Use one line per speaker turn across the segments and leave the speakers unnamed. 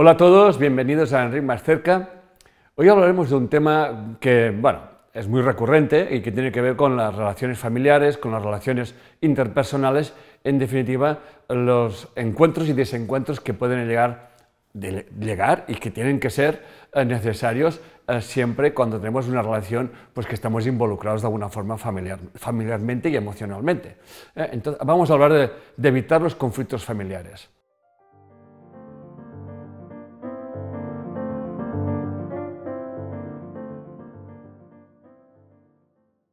Hola a todos, bienvenidos a Enrique Más Cerca. Hoy hablaremos de un tema que, bueno, es muy recurrente y que tiene que ver con las relaciones familiares, con las relaciones interpersonales, en definitiva, los encuentros y desencuentros que pueden llegar, y que tienen que ser eh, necesarios eh, siempre cuando tenemos una relación pues, que estamos involucrados de alguna forma familiar, familiarmente y emocionalmente. Eh, entonces, vamos a hablar de evitar los conflictos familiares.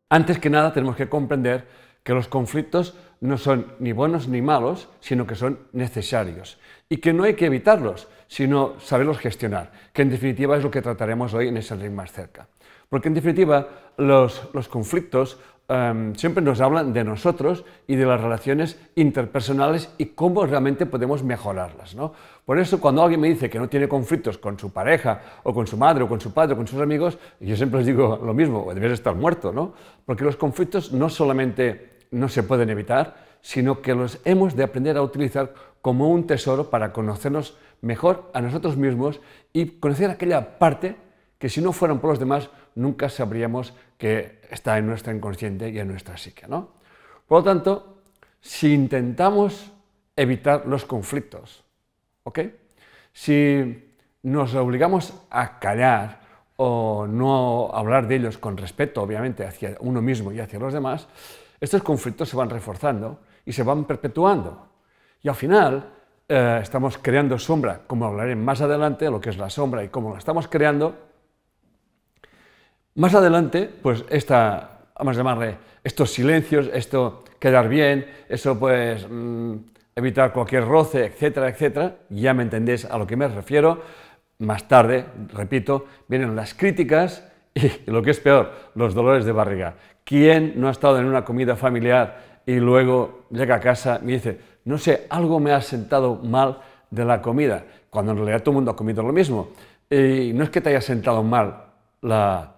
Antes que nada tenemos que comprender que los conflictos no son ni buenos ni malos, sino que son necesarios y que no hay que evitarlos, sino saberlos gestionar, que en definitiva es lo que trataremos hoy en ese ring más cerca. Porque en definitiva los, conflictos em, siempre nos hablan de nosotros y de las relaciones interpersonales y cómo realmente podemos mejorarlas. ¿no? Por eso cuando alguien me dice que no tiene conflictos con su pareja o con su madre o con su padre o con sus amigos, yo siempre les digo lo mismo, debes estar muerto, ¿no? Porque los conflictos no solamente no se pueden evitar, sino que los hemos de aprender a utilizar como un tesoro para conocernos mejor a nosotros mismos y conocer aquella parte que si no fueran por los demás nunca sabríamos que está en nuestra inconsciente y en nuestra psique. ¿no? Por lo tanto, si intentamos evitar los conflictos, ¿Ok? Si nos obligamos a callar o no hablar de ellos con respeto, obviamente, hacia uno mismo y hacia los demás, estos conflictos se van reforzando y se van perpetuando. Y al final eh, estamos creando sombra, como hablaré más adelante, lo que es la sombra y cómo la estamos creando. Más adelante, pues esta, vamos a llamarle, estos silencios, esto quedar bien, eso pues mm, evitar cualquier roce, etcétera, etcétera, ya me entendéis a lo que me refiero. Más tarde, repito, vienen las críticas y, lo que es peor, los dolores de barriga. ¿Quién no ha estado en una comida familiar y luego llega a casa y dice, no sé, algo me ha sentado mal de la comida, cuando en realidad todo el mundo ha comido lo mismo? Y no es que te haya sentado mal la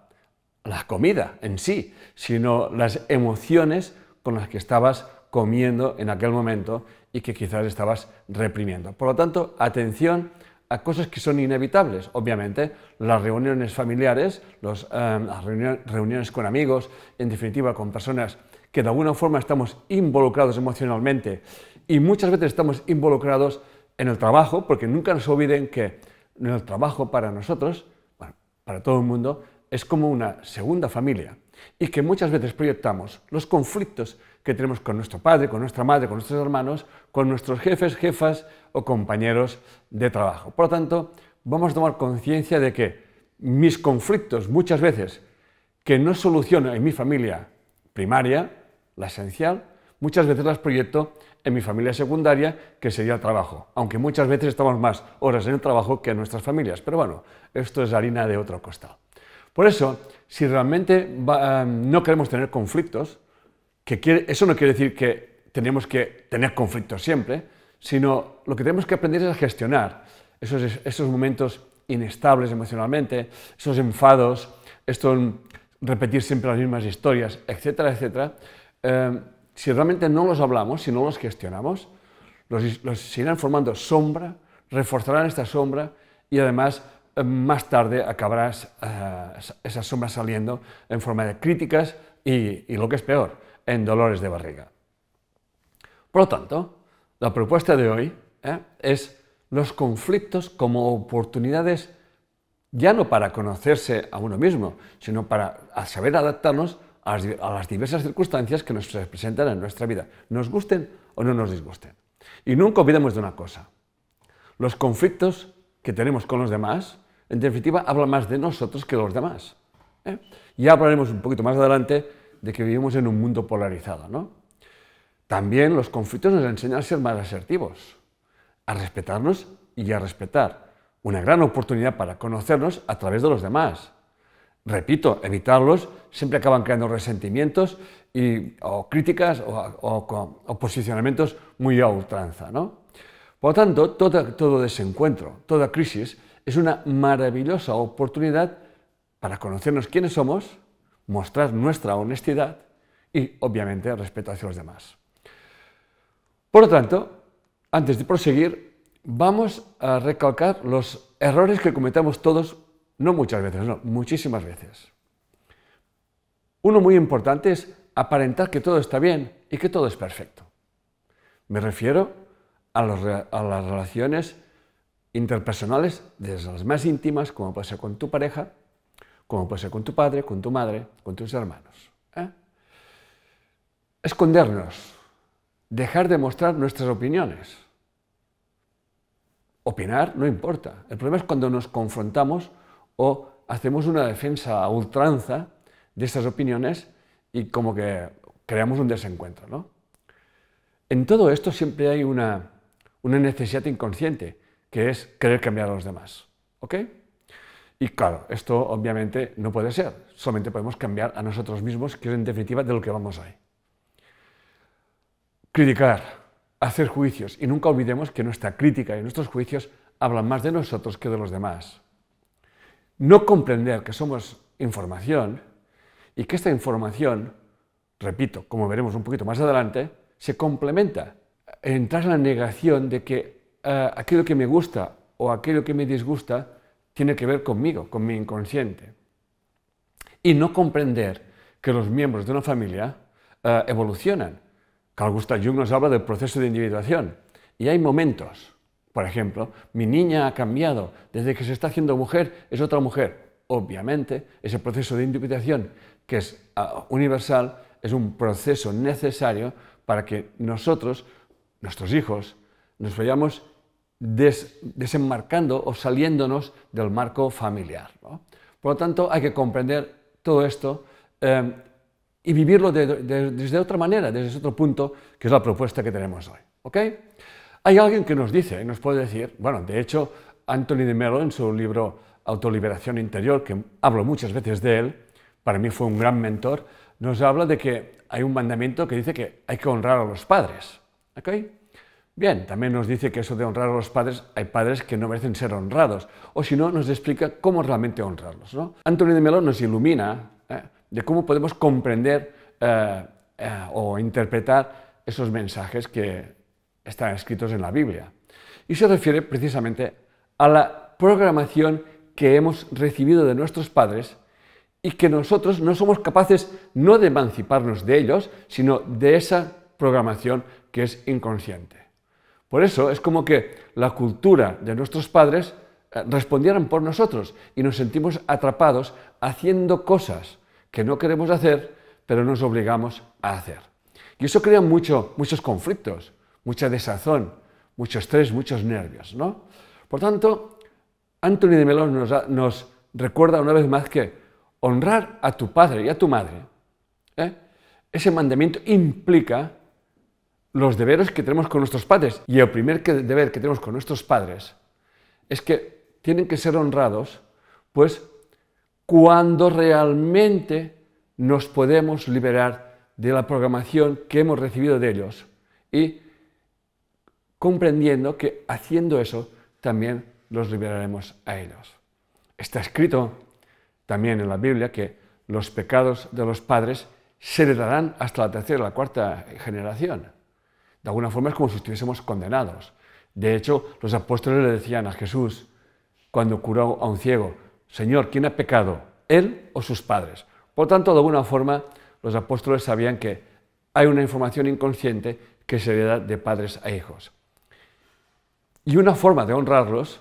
comida en sí, sino las emociones con las que estabas comiendo en aquel momento y que quizás estabas reprimiendo. Por lo tanto, atención a cosas que son inevitables, obviamente, las reuniones familiares, eh, las reuniones con amigos, en definitiva con personas que de alguna forma estamos involucrados emocionalmente y muchas veces estamos involucrados en el trabajo, porque nunca nos olviden que el trabajo para nosotros, bueno, para todo el mundo, es como una segunda familia y que muchas veces proyectamos los conflictos que tenemos con nuestro padre, con nuestra madre, con nuestros hermanos, con nuestros jefes, jefas o compañeros de trabajo. Por lo tanto, vamos a tomar conciencia de que mis conflictos muchas veces que no soluciono en mi familia primaria, la esencial, muchas veces las proyecto en mi familia secundaria, que sería el trabajo, aunque muchas veces estamos más horas en el trabajo que en nuestras familias. Pero bueno, esto es harina de otro costado. Por eso, si realmente eh, no queremos tener conflictos, que eso no quiere decir que tenemos que tener conflictos siempre, sino lo que tenemos que aprender es a gestionar esos, esos momentos inestables emocionalmente, esos enfados, esto en repetir siempre las mismas historias, etcétera, etcétera. Eh, si realmente no los hablamos, si no los gestionamos, los, irán formando sombra, reforzarán esta sombra y además eh, más tarde acabarás esas eh, esa sombra saliendo en forma de críticas y lo que es peor, en dolores de barriga. Por lo tanto, la propuesta de hoy ¿eh? es los conflictos como oportunidades ya no para conocerse a uno mismo, sino para saber adaptarnos a las, diversas circunstancias que nos presentan en nuestra vida, nos gusten o no nos disgusten. Y nunca olvidemos de una cosa, los conflictos que tenemos con los demás, en definitiva, hablan más de nosotros que de los demás. ¿eh? Ya hablaremos un poquito más adelante de que vivimos en un mundo polarizado. ¿no? También los conflictos nos enseñan a ser más asertivos, a respetarnos y a respetar. Una gran oportunidad para conocernos a través de los demás. Repito, evitarlos siempre acaban creando resentimientos y, o críticas o, posicionamientos muy a ultranza. ¿no? Por lo tanto, todo desencuentro, toda crisis es una maravillosa oportunidad para conocernos quiénes somos, mostrar nuestra honestidad y, obviamente, respeto hacia los demás. Por lo tanto, antes de proseguir, vamos a recalcar los errores que cometemos todos, no muchas veces, no, muchísimas veces. Uno muy importante es aparentar que todo está bien y que todo es perfecto. Me refiero a, a las relaciones interpersonales, desde las más íntimas, como puede ser con tu pareja, como puede ser con tu padre, con tu madre, con tus hermanos. ¿eh? Escondernos, dejar de mostrar nuestras opiniones. Opinar no importa. El problema es cuando nos confrontamos o hacemos una defensa a ultranza de estas opiniones y como que creamos un desencuentro. En todo esto siempre hay una, una necesidad inconsciente, que es querer cambiar a los demás. ¿Ok? Y claro, esto obviamente no puede ser, solamente podemos cambiar a nosotros mismos, que es en definitiva de lo que vamos ahí. Criticar, hacer juicios, y nunca olvidemos que nuestra crítica y nuestros juicios hablan más de nosotros que de los demás. No comprender que somos información y que esta información, repito, como veremos un poquito más adelante, se complementa. Entrar en la negación de que eh, aquello que me gusta o aquello que me disgusta tiene que ver conmigo, con mi inconsciente. Y no comprender que los miembros de una familia eh, evolucionan. Carl Gustav Jung nos habla del proceso de individuación. Y hay momentos, por ejemplo, mi niña ha cambiado, desde que se está haciendo mujer es otra mujer. Obviamente, ese proceso de individuación, que es ah, universal, es un proceso necesario para que nosotros, nuestros hijos, nos vayamos desenmarcando o saliéndonos del marco familiar. Por lo tanto, hay que comprender todo esto eh, y vivirlo desde otra manera, desde otro punto, que es la propuesta que tenemos hoy. Hay alguien que nos dice, nos puede decir, bueno, de hecho, Anthony de Mello en su libro Autoliberación Interior, que hablo muchas veces de él, para mí fue un gran mentor, nos habla de que hay un mandamiento que dice que hay que honrar a los padres. ¿okay? Bien, también nos dice que eso de honrar a los padres, hay padres que no merecen ser honrados, o si no, nos explica cómo realmente honrarlos. Antonio de Melo nos ilumina ¿eh? de cómo podemos comprender eh, eh, o interpretar esos mensajes que están escritos en la Biblia. Y se refiere precisamente a la programación que hemos recibido de nuestros padres y que nosotros no somos capaces no de emanciparnos de ellos, sino de esa programación que es inconsciente. Por eso es como que la cultura de nuestros padres eh, respondieran por nosotros y nos sentimos atrapados haciendo cosas que no queremos hacer, pero nos obligamos a hacer. Y eso crea mucho, muchos conflictos, mucha desazón, mucho estrés, muchos nervios. ¿no? Por tanto, Anthony de Melón nos, recuerda una vez más que honrar a tu padre y a tu madre, ¿eh? ese mandamiento implica los deberes que tenemos con nuestros padres. Y el primer deber que tenemos con nuestros padres es que tienen que ser honrados, pues cuando realmente nos podemos liberar de la programación que hemos recibido de ellos y comprendiendo que haciendo eso también los liberaremos a ellos. Está escrito también en la Biblia que los pecados de los padres se heredarán hasta la tercera y la cuarta generación. De alguna forma es como si estuviésemos condenados. De hecho, los apóstoles le decían a Jesús, cuando curó a un ciego, Señor, ¿quién ha pecado? ¿Él o sus padres? Por tanto, de alguna forma, los apóstoles sabían que hay una información inconsciente que se le da de padres a hijos. Y una forma de honrarlos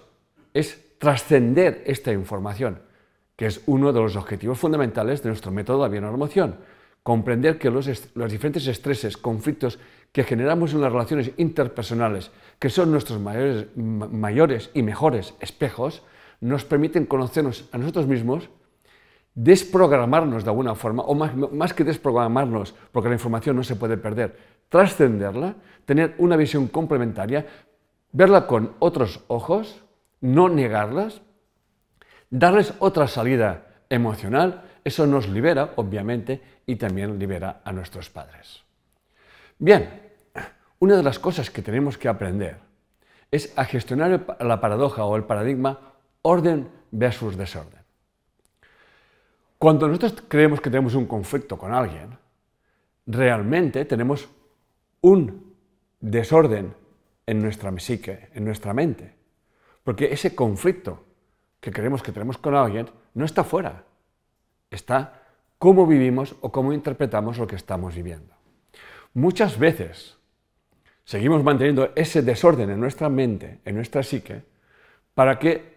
es trascender esta información, que es uno de los objetivos fundamentales de nuestro método de bienalmoción, comprender que los, los, diferentes estreses, conflictos que generamos en las relaciones interpersonales, que son nuestros mayores, y mejores espejos, nos permiten conocernos a nosotros mismos, desprogramarnos de alguna forma, o más, más que desprogramarnos, porque la información no se puede perder, trascenderla, tener una visión complementaria, verla con otros ojos, no negarlas, darles otra salida emocional, eso nos libera, obviamente, y también libera a nuestros padres. Bien, una de las cosas que tenemos que aprender es a gestionar la paradoja o el paradigma orden versus desorden. Cuando nosotros creemos que tenemos un conflicto con alguien, realmente tenemos un desorden en nuestra psique, en nuestra mente. Porque ese conflicto que creemos que tenemos con alguien no está fuera, está cómo vivimos o cómo interpretamos lo que estamos viviendo. Muchas veces seguimos manteniendo ese desorden en nuestra mente, en nuestra psique, para que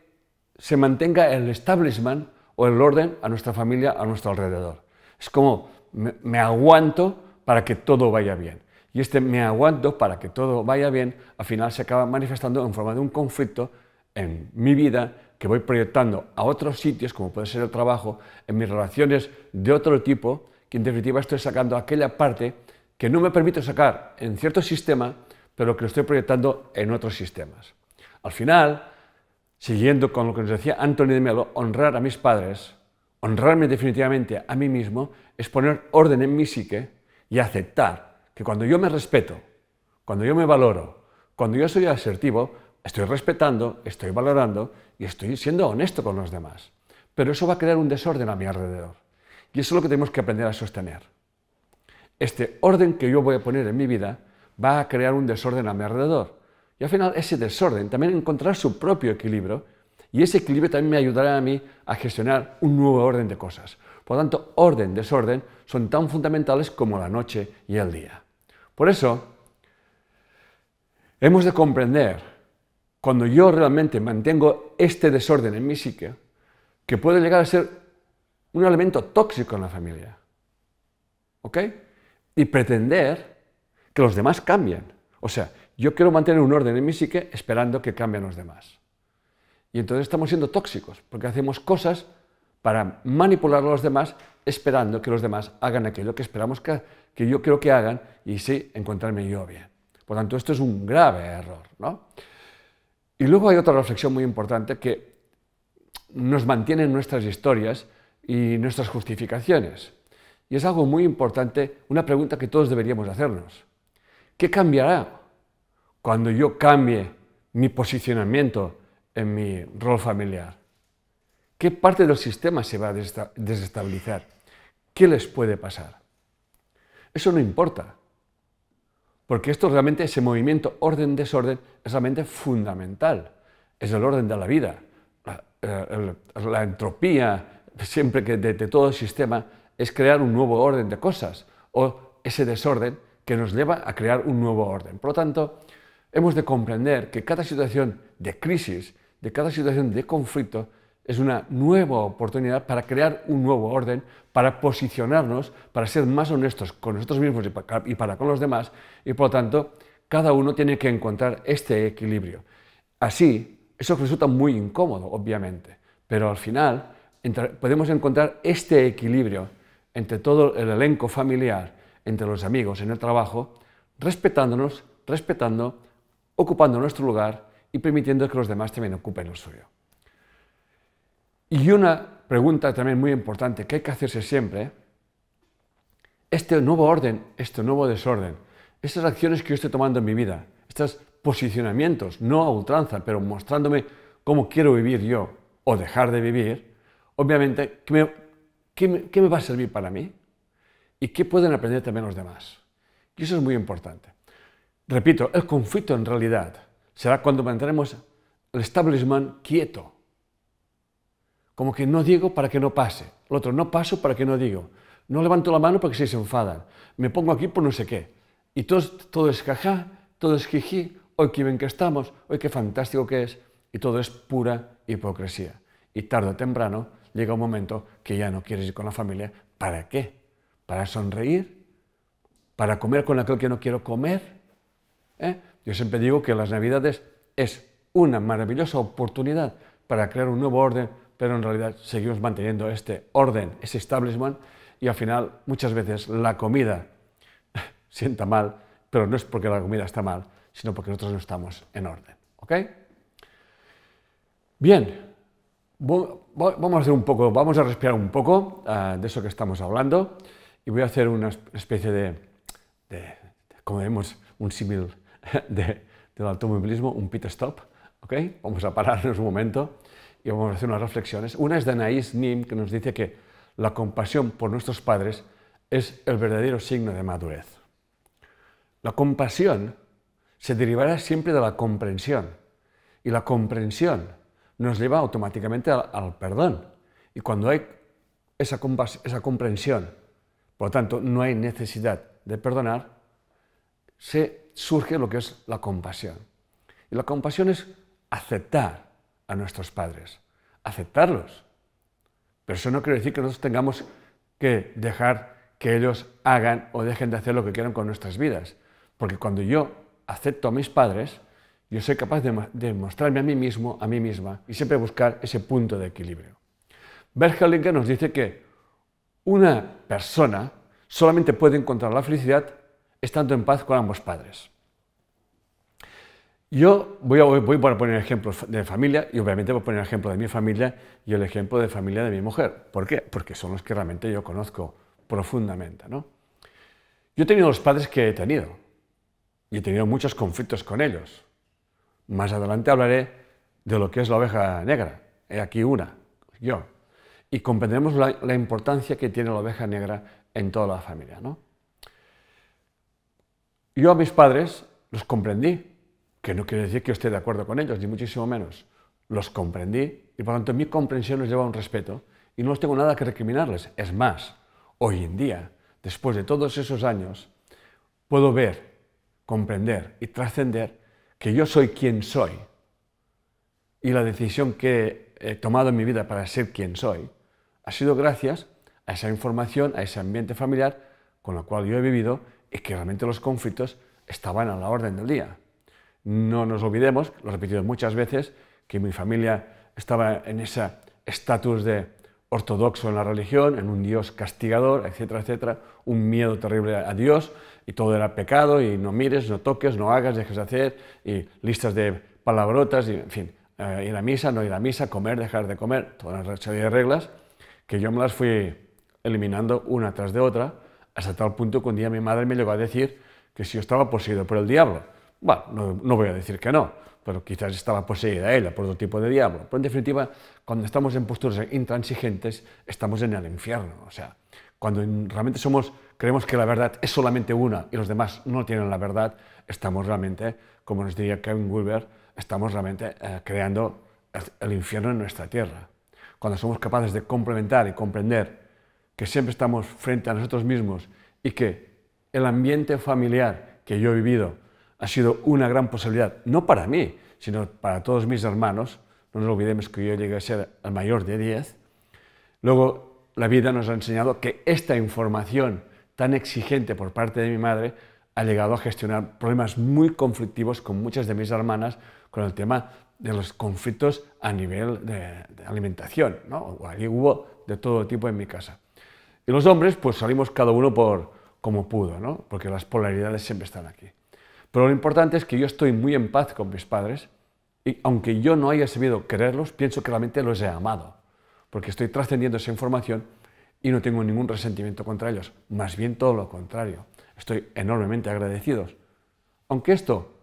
se mantenga el establishment o el orden a nuestra familia, a nuestro alrededor. Es como me, aguanto para que todo vaya bien. Y este me aguanto para que todo vaya bien, al final se acaba manifestando en forma de un conflicto en mi vida que voy proyectando a otros sitios, como puede ser el trabajo, en mis relaciones de otro tipo, que en definitiva estoy sacando aquella parte que no me permito sacar en cierto sistema, pero que lo estoy proyectando en otros sistemas. Al final, siguiendo con lo que nos decía Anthony de Melo, honrar a mis padres, honrarme definitivamente a mí mismo, es poner orden en mi psique y aceptar que cuando yo me respeto, cuando yo me valoro, cuando yo soy asertivo, estoy respetando, estoy valorando y estoy siendo honesto con los demás. Pero eso va a crear un desorden a mi alrededor. Y eso es lo que tenemos que aprender a sostener este orden que yo voy a poner en mi vida va a crear un desorden a mi alrededor. Y al final ese desorden también encontrará su propio equilibrio y ese equilibrio también me ayudará a mí a gestionar un nuevo orden de cosas. Por lo tanto, orden, desorden son tan fundamentales como la noche y el día. Por eso, hemos de comprender, cuando yo realmente mantengo este desorden en mi psique, que puede llegar a ser un elemento tóxico en la familia. ¿Ok? y pretender que los demás cambien. O sea, yo quiero mantener un orden en mi psique esperando que cambien los demás. Y entonces estamos siendo tóxicos, porque hacemos cosas para manipular a los demás esperando que los demás hagan aquello que esperamos que, yo creo que hagan y sí, encontrarme yo bien. Por tanto, esto es un grave error. ¿no? Y luego hay otra reflexión muy importante que nos mantiene en nuestras historias y nuestras justificaciones. Y es algo muy importante, una pregunta que todos deberíamos hacernos. ¿Qué cambiará cuando yo cambie mi posicionamiento en mi rol familiar? ¿Qué parte del sistema se va a desestabilizar? ¿Qué les puede pasar? Eso no importa, porque esto realmente, ese movimiento orden-desorden, es realmente fundamental. Es el orden de la vida. La, eh, entropía, siempre que de, de todo el sistema, es crear un nuevo orden de cosas o ese desorden que nos lleva a crear un nuevo orden. Por lo tanto, hemos de comprender que cada situación de crisis, de cada situación de conflicto, es una nueva oportunidad para crear un nuevo orden, para posicionarnos, para ser más honestos con nosotros mismos y para, con los demás, y por lo tanto, cada uno tiene que encontrar este equilibrio. Así, eso resulta muy incómodo, obviamente, pero al final podemos encontrar este equilibrio entre todo el elenco familiar, entre los amigos, en el trabajo, respetándonos, respetando, ocupando nuestro lugar y permitiendo que los demás también ocupen el suyo. Y una pregunta también muy importante que hay que hacerse siempre, este nuevo orden, este nuevo desorden, estas acciones que yo estoy tomando en mi vida, estos posicionamientos, no a ultranza, pero mostrándome cómo quiero vivir yo o dejar de vivir, obviamente, que ¿Qué me, va a servir para mí? ¿Y qué pueden aprender también los demás? Y eso es muy importante. Repito, el conflicto en realidad será cuando mantendremos el establishment quieto. Como que no digo para que no pase. El otro, no paso para que no digo. No levanto la mano porque se enfadan. Me pongo aquí por no sé qué. Y todo, todo es caja todo es jiji, hoy qué bien que estamos, hoy qué fantástico que es. Y todo es pura hipocresía. Y tarde o temprano llega un momento que ya no quieres ir con la familia. ¿Para qué? ¿Para sonreír? ¿Para comer con aquel que no quiero comer? ¿Eh? Yo siempre digo que las navidades es una maravillosa oportunidad para crear un nuevo orden, pero en realidad seguimos manteniendo este orden, ese establishment, y al final muchas veces la comida sienta mal, pero no es porque la comida está mal, sino porque nosotros no estamos en orden. ¿Ok? Bien, Vamos a hacer un poco, vamos a respirar un poco ah, de eso que estamos hablando y voy a hacer una especie de, como vemos, un símil del automovilismo, un pit stop, Vamos a pararnos un momento y vamos a hacer unas reflexiones. Una es de Anaïs Nim que nos dice que la compasión por nuestros padres es el verdadero signo de madurez. La compasión se derivará siempre de la comprensión y la comprensión nos lleva automáticamente al, perdón. Y cuando hay esa, esa comprensión, por lo tanto, no hay necesidad de perdonar, se surge lo que es la compasión. Y la compasión es aceptar a nuestros padres, aceptarlos. Pero eso no quiere decir que nosotros tengamos que dejar que ellos hagan o dejen de hacer lo que quieran con nuestras vidas. Porque cuando yo acepto a mis padres, yo soy capaz de, mostrarme a mí mismo, a mí misma, y siempre buscar ese punto de equilibrio. linker nos dice que una persona solamente puede encontrar la felicidad estando en paz con ambos padres. Yo voy a, voy poner ejemplos de familia y obviamente voy a poner el ejemplo de mi familia y el ejemplo de familia de mi mujer. ¿Por qué? Porque son los que realmente yo conozco profundamente. ¿no? Yo he tenido los padres que he tenido y he tenido muchos conflictos con ellos más adelante hablaré de lo que es la oveja negra. He aquí una, yo. Y comprenderemos la, importancia que tiene la oveja negra en toda la familia. ¿no? Yo a mis padres los comprendí, que no quiere decir que esté de acuerdo con ellos, ni muchísimo menos. Los comprendí y por lo tanto mi comprensión les lleva a un respeto y no les tengo nada que recriminarles. Es más, hoy en día, después de todos esos años, puedo ver, comprender y trascender que yo soy quien soy y la decisión que he tomado en mi vida para ser quien soy ha sido gracias a esa información, a ese ambiente familiar con el cual yo he vivido y que realmente los conflictos estaban a la orden del día. No nos olvidemos, lo he repetido muchas veces, que mi familia estaba en ese estatus de ortodoxo en la religión, en un Dios castigador, etcétera, etcétera, un miedo terrible a Dios y todo era pecado y no mires, no toques, no hagas, dejes de hacer y listas de palabrotas y, en fin, eh, ir a misa, no ir a misa, comer, dejar de comer, toda una serie de reglas que yo me las fui eliminando una tras de otra hasta tal punto que un día mi madre me llegó a decir que si yo estaba poseído por el diablo. Bueno, no voy a decir que no, pero quizás estaba poseída ella por otro tipo de diablo. Pero en definitiva, cuando estamos en posturas intransigentes, estamos en el infierno. O sea, cuando realmente somos, creemos que la verdad es solamente una y los demás no tienen la verdad, estamos realmente, como nos diría Kevin Wilber, estamos realmente eh, creando el infierno en nuestra tierra. Cuando somos capaces de complementar y comprender que siempre estamos frente a nosotros mismos y que el ambiente familiar que yo he vivido ha sido una gran posibilidad, no para mí, sino para todos mis hermanos. No nos olvidemos que yo llegué a ser el mayor de 10. Luego, la vida nos ha enseñado que esta información tan exigente por parte de mi madre ha llegado a gestionar problemas muy conflictivos con muchas de mis hermanas con el tema de los conflictos a nivel de, alimentación. ¿no? allí hubo de todo tipo en mi casa. Y los hombres, pues salimos cada uno por como pudo, ¿no? porque las polaridades siempre están aquí. Pero lo importante es que yo estoy muy en paz con mis padres y aunque yo no haya sabido quererlos, pienso que realmente los he amado, porque estoy trascendiendo esa información y no tengo ningún resentimiento contra ellos, más bien todo lo contrario, estoy enormemente agradecido. Aunque esto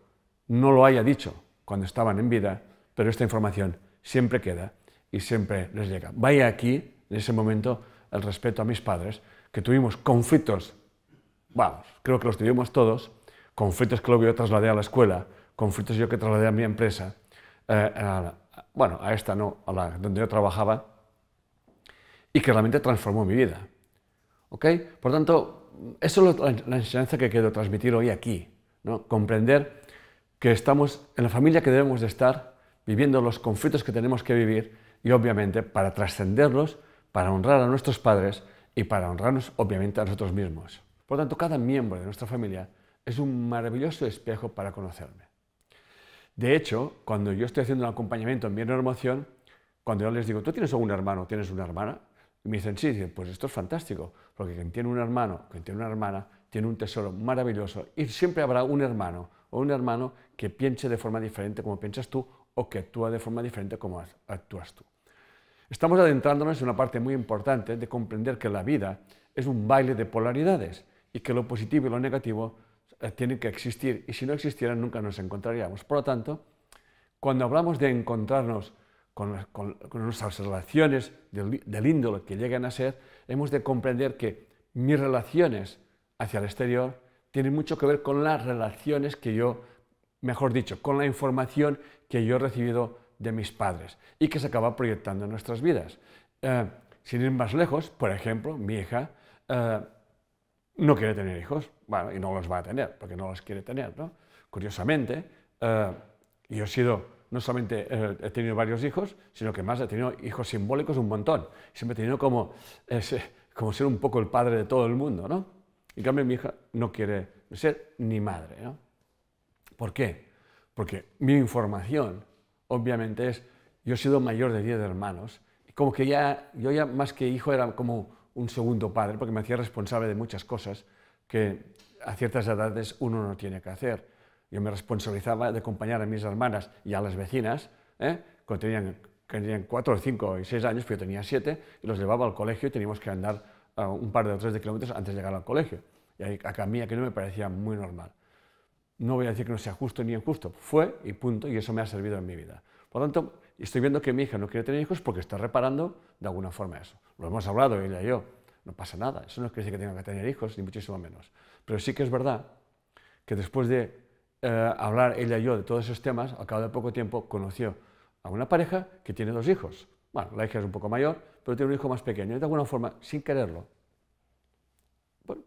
no lo haya dicho cuando estaban en vida, pero esta información siempre queda y siempre les llega. Vaya aquí, en ese momento, el respeto a mis padres, que tuvimos conflictos, vamos, creo que los tuvimos todos, conflictos que luego yo trasladé a la escuela, conflictos yo que trasladé a mi empresa, eh, bueno, a esta no, a donde yo trabajaba, y que realmente transformó mi vida. ¿Ok? Por tanto, eso es la, enseñanza que quiero transmitir hoy aquí, ¿no? comprender que estamos en la familia que debemos de estar, viviendo los conflictos que tenemos que vivir y obviamente para trascenderlos, para honrar a nuestros padres y para honrarnos obviamente a nosotros mismos. Por tanto, cada miembro de nuestra familia es un maravilloso espejo para conocerme. De hecho, cuando yo estoy haciendo un acompañamiento en mi emoción, cuando yo les digo, ¿tú tienes algún hermano? ¿Tienes una hermana? Y me dicen, sí, pues esto es fantástico, porque quien tiene un hermano, quien tiene una hermana, tiene un tesoro maravilloso y siempre habrá un hermano o un hermano que piense de forma diferente como piensas tú o que actúa de forma diferente como actúas tú. Estamos adentrándonos en una parte muy importante de comprender que la vida es un baile de polaridades y que lo positivo y lo negativo eh, tienen que existir y si no existieran nunca nos encontraríamos. Por lo tanto, cuando hablamos de encontrarnos con, con, nuestras relaciones del, del índole que llegan a ser, hemos de comprender que mis relaciones hacia el exterior tienen mucho que ver con las relaciones que yo, mejor dicho, con la información que yo he recibido de mis padres y que se acaba proyectando en nuestras vidas. Eh, sin ir más lejos, por ejemplo, mi hija eh, no quiere tener hijos, bueno, y no los va a tener, porque no los quiere tener, ¿no? Curiosamente, eh, yo he sido, no solamente eh, he tenido varios hijos, sino que más he tenido hijos simbólicos un montón. Siempre he tenido como, como ser un poco el padre de todo el mundo, ¿no? Y en cambio mi hija no quiere ser ni madre, ¿no? ¿Por qué? Porque mi información, obviamente, es, yo he sido mayor de 10 hermanos, y como que ya, yo ya más que hijo era como un segundo padre, porque me hacía responsable de muchas cosas que a ciertas edades uno no tiene que hacer. Yo me responsabilizaba de acompañar a mis hermanas y a las vecinas, que ¿eh? tenían, tenían cuatro, cinco y seis años, pero pues yo tenía siete, y los llevaba al colegio y teníamos que andar eh, un par de o tres kilómetros antes de llegar al colegio. Y a mí no me parecía muy normal. No voy a decir que no sea justo ni injusto, fue y punto, y eso me ha servido en mi vida. Por tanto, y estoy viendo que mi hija no quiere tener hijos porque está reparando de alguna forma eso. Lo hemos hablado ella y yo, no pasa nada, eso no quiere decir que tenga que tener hijos, ni muchísimo menos. Pero sí que es verdad que después de eh, hablar ella y yo de todos esos temas, al cabo de poco tiempo conoció a una pareja que tiene dos hijos. Bueno, la hija es un poco mayor, pero tiene un hijo más pequeño y de alguna forma, sin quererlo,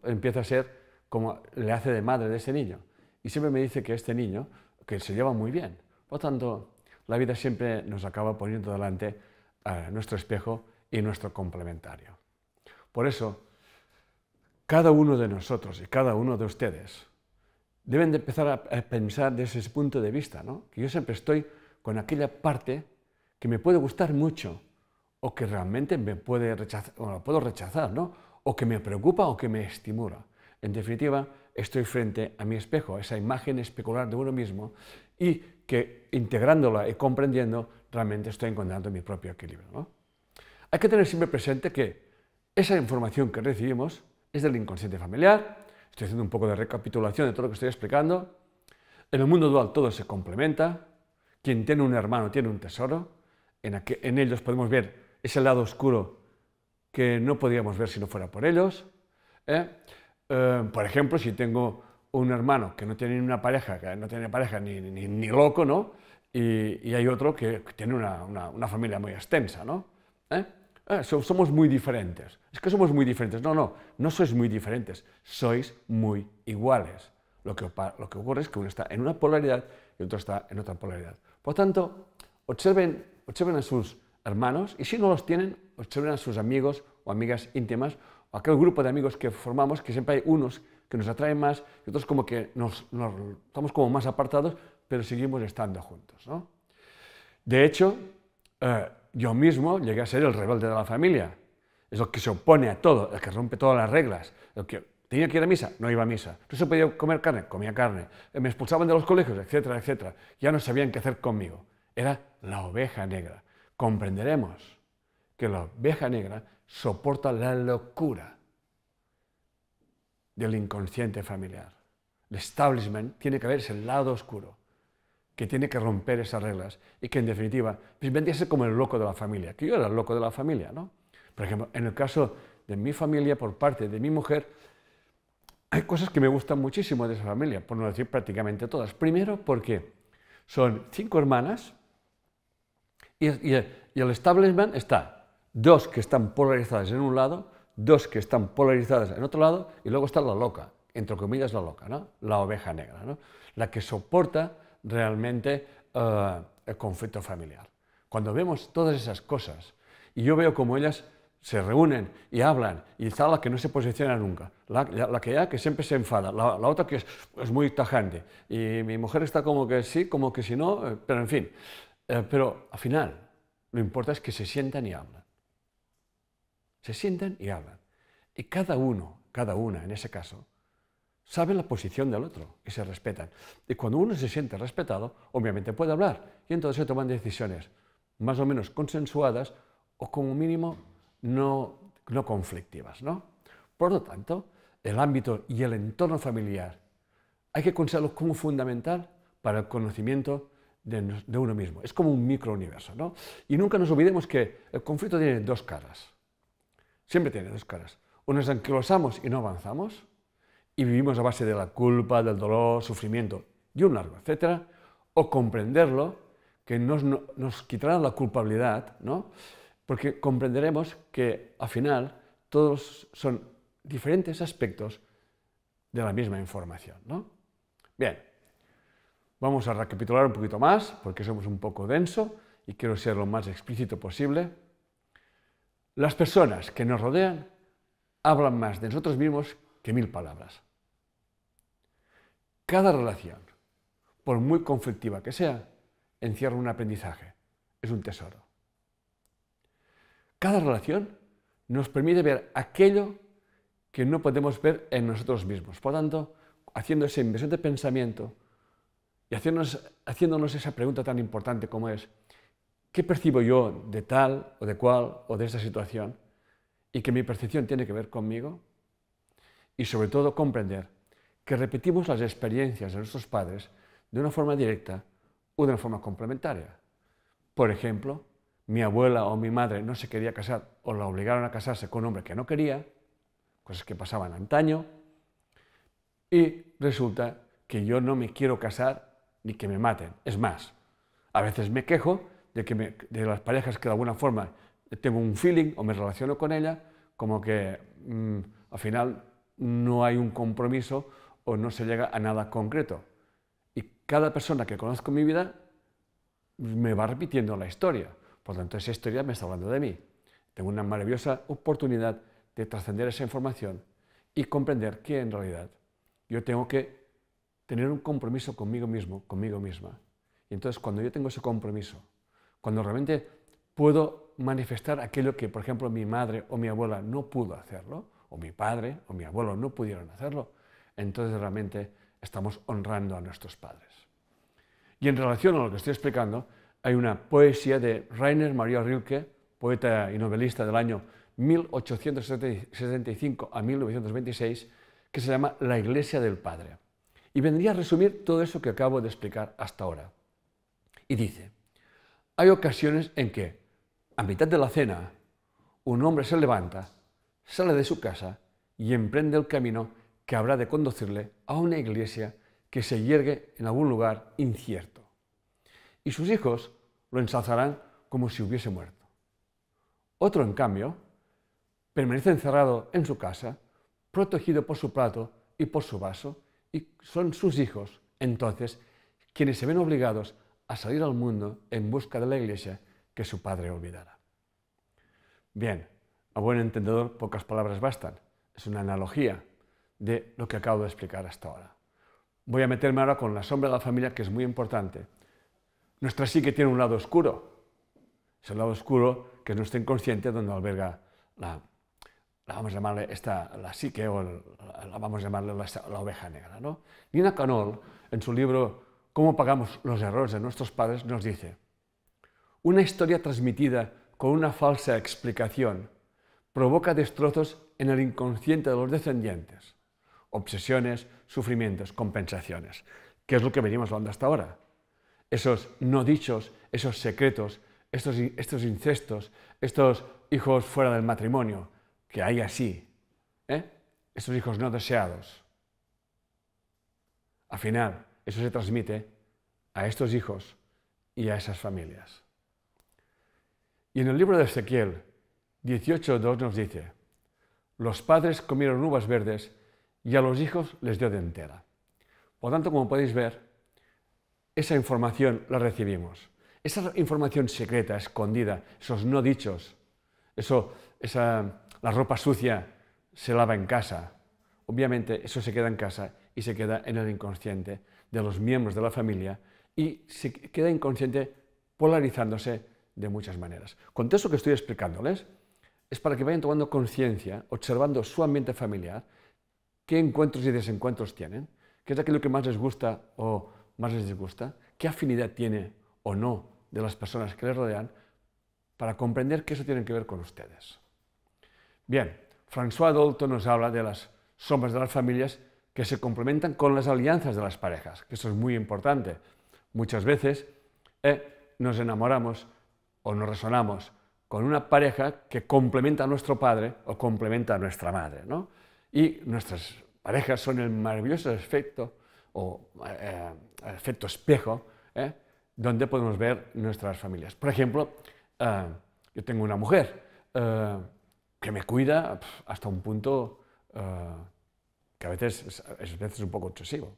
empieza a ser como le hace de madre de ese niño. Y siempre me dice que este niño, que se lleva muy bien. Por lo tanto, la vida siempre nos acaba poniendo delante eh, nuestro espejo y nuestro complementario. Por eso, cada uno de nosotros y cada uno de ustedes deben empezar a, pensar desde ese punto de vista, que yo siempre estoy con aquella parte que me puede gustar mucho o que realmente me puede rechazar, o puedo rechazar, o que me preocupa o que me estimula. En definitiva, estoy frente a mi espejo, a esa imagen especular de uno mismo, y que integrándola y comprendiendo, realmente estoy encontrando mi propio equilibrio. ¿no? Hay que tener siempre presente que esa información que recibimos es del inconsciente familiar, estoy haciendo un poco de recapitulación de todo lo que estoy explicando, en el mundo dual todo se complementa, quien tiene un hermano tiene un tesoro, en, en ellos podemos ver ese lado oscuro que no podríamos ver si no fuera por ellos. ¿eh? Eh, por ejemplo, si tengo un hermano que no tiene una pareja, que no tiene pareja ni, loco, ¿no? Y, hay otro que tiene una, familia muy extensa, ¿no? ¿Eh? Ah, somos muy diferentes. Es que somos muy diferentes. No, no, no sois muy diferentes, sois muy iguales. Lo que, lo que ocurre es que uno está en una polaridad y otro está en otra polaridad. Por tanto, observen, observen a sus hermanos y si no los tienen, observen a sus amigos o amigas íntimas o aquel grupo de amigos que formamos que siempre hay unos que nos atrae más y otros como que nos, estamos como más apartados, pero seguimos estando juntos. De hecho, eh, yo mismo llegué a ser el rebelde de la familia. Es el que se opone a todo, el que rompe todas las reglas, el que tenía que ir a misa, no iba a misa. No se podía comer carne, comía carne. Eh, me expulsaban de los colegios, etcétera, etcétera. Ya no sabían qué hacer conmigo. Era la oveja negra. Comprenderemos que la oveja negra soporta la locura del inconsciente familiar. El establishment tiene que verse ese lado oscuro, que tiene que romper esas reglas y que en definitiva simplemente es como el loco de la familia, que yo era el loco de la familia, ¿no? Por ejemplo, en el caso de mi familia, por parte de mi mujer, hay cosas que me gustan muchísimo de esa familia, por no decir prácticamente todas. Primero porque son cinco hermanas y el establishment está dos que están polarizadas en un lado dos que están polarizadas en otro lado y luego está la loca, entre comillas la loca, ¿no? la oveja negra, ¿no? la que soporta realmente eh, el conflicto familiar. Cuando vemos todas esas cosas y yo veo como ellas se reúnen y hablan, y está la que no se posiciona nunca, la, la que ya que siempre se enfada, la, otra que es, es, muy tajante, y mi mujer está como que sí, como que si no, eh, pero en fin. Eh, pero al final, lo importante es que se sientan y hablan. Se sientan y hablan. Y cada uno, cada una en ese caso, sabe la posición del otro y se respetan. Y cuando uno se siente respetado, obviamente puede hablar y entonces se toman decisiones más o menos consensuadas o como mínimo no, no conflictivas. ¿no? Por lo tanto, el ámbito y el entorno familiar hay que considerarlo como fundamental para el conocimiento de, uno mismo. Es como un microuniverso. ¿no? Y nunca nos olvidemos que el conflicto tiene dos caras siempre tiene dos caras. O nos anquilosamos y no avanzamos, y vivimos a base de la culpa, del dolor, sufrimiento y un largo etcétera, o comprenderlo, que nos, nos quitarán la culpabilidad, porque comprenderemos que al final todos son diferentes aspectos de la misma información. Bien, vamos a recapitular un poquito más, porque somos un poco denso y quiero ser lo más explícito posible. Las personas que nos rodean hablan más de nosotros mismos que mil palabras. Cada relación, por muy conflictiva que sea, encierra un aprendizaje, es un tesoro. Cada relación nos permite ver aquello que no podemos ver en nosotros mismos. Por tanto, haciendo ese inversión de pensamiento y haciéndonos esa pregunta tan importante como es, ¿Qué percibo yo de tal o de cual o de esta situación? Y que mi percepción tiene que ver conmigo. Y sobre todo comprender que repetimos las experiencias de nuestros padres de una forma directa o de una forma complementaria. Por ejemplo, mi abuela o mi madre no se quería casar o la obligaron a casarse con un hombre que no quería, cosas que pasaban antaño, y resulta que yo no me quiero casar ni que me maten. Es más, a veces me quejo de, que de las parejas que de alguna forma tengo un feeling o me relaciono con ella, como que mm, al final no hay un compromiso o no se llega a nada concreto. Y cada persona que conozco en mi vida me va repitiendo la historia. Por lo tanto, esa historia me está hablando de mí. Tengo una maravillosa oportunidad de trascender esa información y comprender que en realidad yo tengo que tener un compromiso conmigo mismo, conmigo misma. Y entonces cuando yo tengo ese compromiso, cuando realmente puedo manifestar aquello que, por ejemplo, mi madre o mi abuela no pudo hacerlo, o mi padre o mi abuelo no pudieron hacerlo, entonces realmente estamos honrando a nuestros padres. Y en relación a lo que estoy explicando, hay una poesía de Rainer Maria Rilke, poeta y novelista del año 1875 a 1926, que se llama La Iglesia del Padre. Y vendría a resumir todo eso que acabo de explicar hasta ahora. Y dice, hay ocasiones en que, a mitad de la cena, un hombre se levanta, sale de su casa y emprende el camino que habrá de conducirle a una iglesia que se yergue en algún lugar incierto. Y sus hijos lo ensalzarán como si hubiese muerto. Otro, en cambio, permanece encerrado en su casa, protegido por su plato y por su vaso, y son sus hijos, entonces, quienes se ven obligados a salir al mundo en busca de la iglesia que su padre olvidara. Bien, a buen entendedor pocas palabras bastan. Es una analogía de lo que acabo de explicar hasta ahora. Voy a meterme ahora con la sombra de la familia, que es muy importante. Nuestra psique tiene un lado oscuro. Es el lado oscuro que no nuestro inconsciente donde alberga la, vamos a llamarle esta, la psique o la, vamos a llamarle oveja negra. ¿no? Nina Canol, en su libro cómo pagamos los errores de nuestros padres, nos dice, una historia transmitida con una falsa explicación provoca destrozos en el inconsciente de los descendientes, obsesiones, sufrimientos, compensaciones, que es lo que venimos hablando hasta ahora. Esos no dichos, esos secretos, estos, incestos, estos hijos fuera del matrimonio, que hay así, ¿eh? estos hijos no deseados. Al final, eso se transmite a estos hijos y a esas familias. Y en el libro de Ezequiel 18.2 nos dice, los padres comieron uvas verdes y a los hijos les dio dentera. Por tanto, como podéis ver, esa información la recibimos. Esa información secreta, escondida, esos no dichos, eso, esa, la ropa sucia se lava en casa. Obviamente eso se queda en casa y se queda en el inconsciente de los miembros de la familia y se queda inconsciente polarizándose de muchas maneras. Con todo eso que estoy explicándoles, es para que vayan tomando conciencia, observando su ambiente familiar, qué encuentros y desencuentros tienen, qué es aquello que más les gusta o más les disgusta, qué afinidad tiene o no de las personas que les rodean, para comprender que eso tiene que ver con ustedes. Bien, François Dolto nos habla de las sombras de las familias que se complementan con las alianzas de las parejas, que eso es muy importante. Muchas veces eh, nos enamoramos o nos resonamos con una pareja que complementa a nuestro padre o complementa a nuestra madre. ¿no? Y nuestras parejas son el maravilloso efecto o eh, eh, efecto espejo donde podemos ver nuestras familias. Por ejemplo, yo tengo una mujer que me cuida hasta un punto que a veces es, veces un poco excesivo.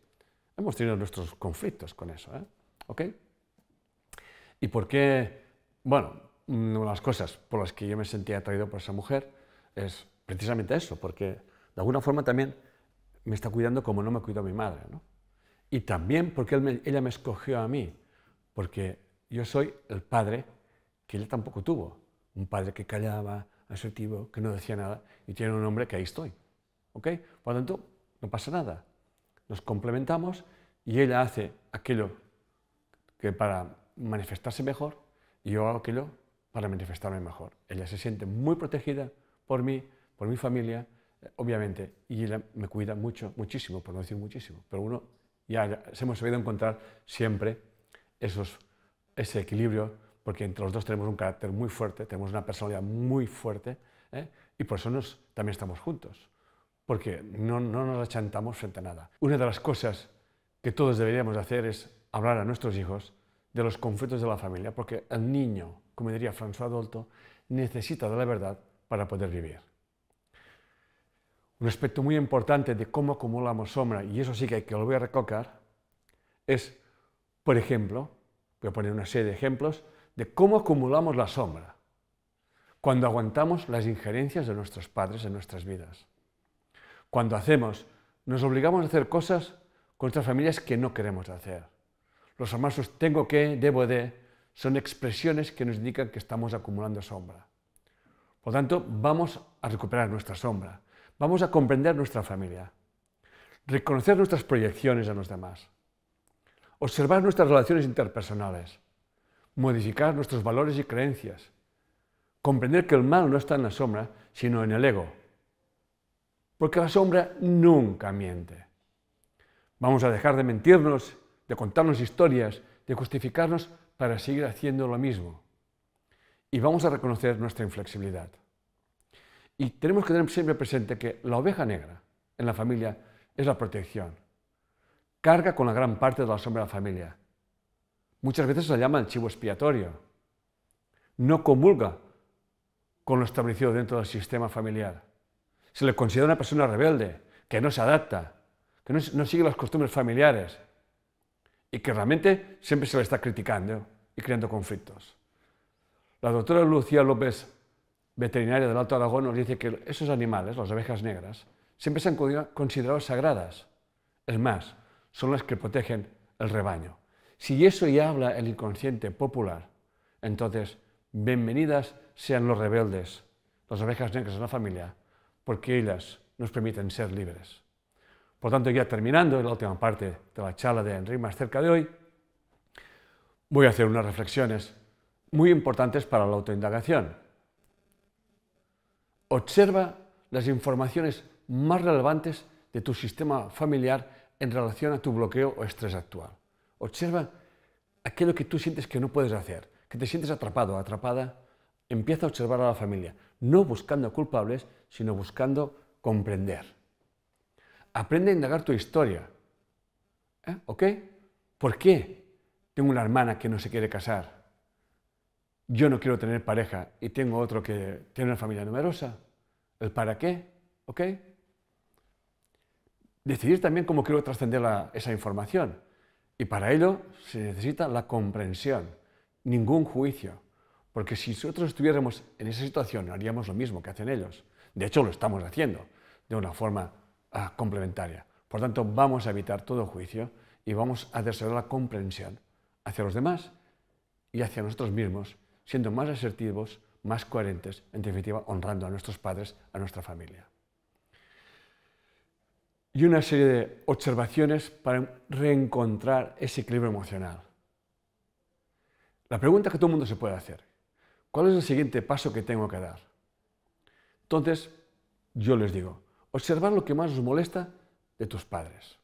Hemos tenido nuestros conflictos con eso, ¿eh? ¿ok? ¿Y por qué? Bueno, una de las cosas por las que yo me sentía atraído por esa mujer es precisamente eso, porque de alguna forma también me está cuidando como no me cuidó mi madre, ¿no? Y también porque ella me escogió a mí, porque yo soy el padre que él tampoco tuvo, un padre que callaba, asertivo, que no decía nada, y tiene un hombre que ahí estoy, ¿ok? Por tanto, no pasa nada. Nos complementamos y ella hace aquello que para manifestarse mejor y yo hago aquello para manifestarme mejor. Ella se siente muy protegida por mí, por mi familia, eh, obviamente, y ella me cuida mucho, muchísimo, por no decir muchísimo, pero uno ya se hemos sabido encontrar siempre esos, ese equilibrio, porque entre los dos tenemos un carácter muy fuerte, tenemos una personalidad muy fuerte, ¿eh? y por eso nos, también estamos juntos porque no, nos achantamos frente a nada. Una de las cosas que todos deberíamos hacer es hablar a nuestros hijos de los conflictos de la familia, porque el niño, como diría François Adolto, necesita de la verdad para poder vivir. Un aspecto muy importante de cómo acumulamos sombra, y eso sí que, hay que lo voy a recocar, es, por ejemplo, voy a poner una serie de ejemplos de cómo acumulamos la sombra cuando aguantamos las injerencias de nuestros padres en nuestras vidas cuando hacemos, nos obligamos a hacer cosas con nuestras familias que no queremos hacer. Los famosos tengo que, debo de, son expresiones que nos indican que estamos acumulando sombra. Por lo tanto, vamos a recuperar nuestra sombra, vamos a comprender nuestra familia, reconocer nuestras proyecciones a los demás, observar nuestras relaciones interpersonales, modificar nuestros valores y creencias, comprender que el mal no está en la sombra, sino en el ego, porque la sombra nunca miente. Vamos a dejar de mentirnos, de contarnos historias, de justificarnos para seguir haciendo lo mismo. Y vamos a reconocer nuestra inflexibilidad. Y tenemos que tener siempre presente que la oveja negra en la familia es la protección. Carga con la gran parte de la sombra de la familia. Muchas veces se la el chivo expiatorio. No comulga con lo establecido dentro del sistema familiar se le considera una persona rebelde, que no se adapta, que no, sigue las costumbres familiares y que realmente siempre se le está criticando y creando conflictos. La doctora Lucía López, veterinaria del Alto Aragón, nos dice que esos animales, las ovejas negras, siempre se han considerado sagradas. Es más, son las que protegen el rebaño. Si eso ya habla el inconsciente popular, entonces bienvenidas sean los rebeldes, las ovejas negras en la familia, porque ellas nos permiten ser libres. Por tanto, ya terminando la última parte de la charla de Enrique más cerca de hoy, voy a hacer unas reflexiones muy importantes para la autoindagación. Observa las informaciones más relevantes de tu sistema familiar en relación a tu bloqueo o estrés actual. Observa aquello que tú sientes que no puedes hacer, que te sientes atrapado o atrapada. Empieza a observar a la familia no buscando culpables, sino buscando comprender. Aprende a indagar tu historia. ¿Eh? ¿Ok? ¿Por qué tengo una hermana que no se quiere casar? Yo no quiero tener pareja y tengo otro que tiene una familia numerosa. ¿El para qué? ¿Ok? Decidir también cómo quiero trascender esa información. Y para ello se necesita la comprensión, ningún juicio. Porque si nosotros estuviéramos en esa situación, haríamos lo mismo que hacen ellos. De hecho, lo estamos haciendo de una forma ah, complementaria. Por tanto, vamos a evitar todo juicio y vamos a desarrollar la comprensión hacia los demás y hacia nosotros mismos, siendo más asertivos, más coherentes, en definitiva, honrando a nuestros padres, a nuestra familia. Y una serie de observaciones para reencontrar ese equilibrio emocional. La pregunta que todo el mundo se puede hacer, ¿Cuál es el siguiente paso que tengo que dar? Entonces, yo les digo, observar lo que más os molesta de tus padres,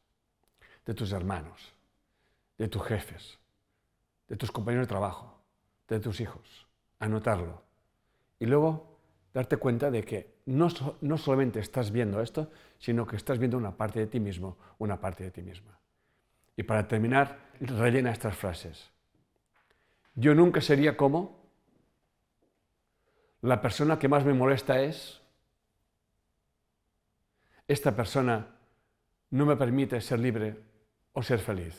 de tus hermanos, de tus jefes, de tus compañeros de trabajo, de tus hijos. Anotarlo. Y luego darte cuenta de que no, no solamente estás viendo esto, sino que estás viendo una parte de ti mismo, una parte de ti misma. Y para terminar, rellena estas frases. Yo nunca sería como la persona que más me molesta es, esta persona no me permite ser libre o ser feliz.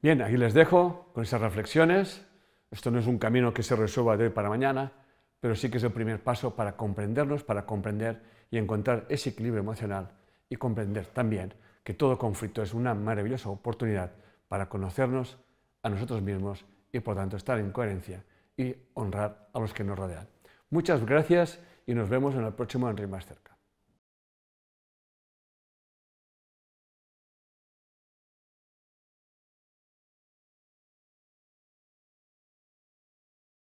Bien, aquí les dejo con esas reflexiones. Esto no es un camino que se resuelva de hoy para mañana, pero sí que es el primer paso para comprendernos, para comprender y encontrar ese equilibrio emocional y comprender también que todo conflicto es una maravillosa oportunidad para conocernos a nosotros mismos y por tanto estar en coherencia y honrar a los que nos rodean. Muchas gracias y nos vemos en el próximo más Cerca.